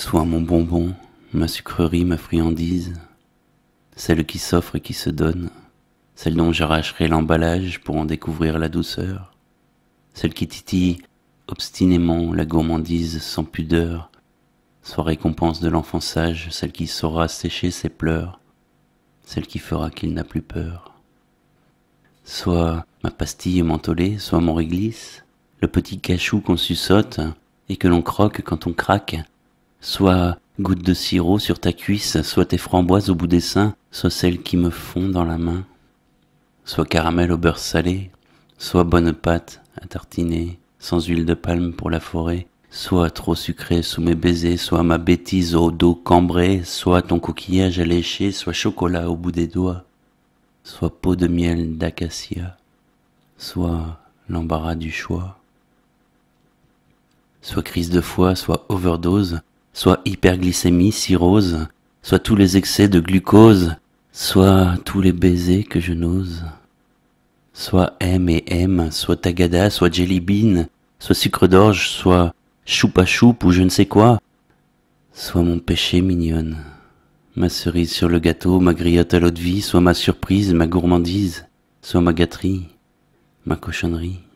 Soit mon bonbon, ma sucrerie, ma friandise, celle qui s'offre et qui se donne, celle dont j'arracherai l'emballage pour en découvrir la douceur, celle qui titille obstinément la gourmandise sans pudeur, soit récompense de l'enfant sage, celle qui saura sécher ses pleurs, celle qui fera qu'il n'a plus peur. Soit ma pastille mentholée, soit mon réglisse, le petit cachou qu'on susote et que l'on croque quand on craque, Soit goutte de sirop sur ta cuisse, soit tes framboises au bout des seins, soit celles qui me font dans la main, soit caramel au beurre salé, soit bonne pâte à tartiner, sans huile de palme pour la forêt, soit trop sucré sous mes baisers, soit ma bêtise au dos cambré, soit ton coquillage alléché soit chocolat au bout des doigts, soit peau de miel d'acacia, soit l'embarras du choix, soit crise de foie, soit overdose, soit hyperglycémie, cirrhose, soit tous les excès de glucose, soit tous les baisers que je n'ose. Soit M et M, soit tagada, soit jelly bean, soit sucre d'orge, soit choupa choupe ou je ne sais quoi, soit mon péché mignonne, ma cerise sur le gâteau, ma griotte à l'eau de vie, soit ma surprise, ma gourmandise, soit ma gâterie, ma cochonnerie.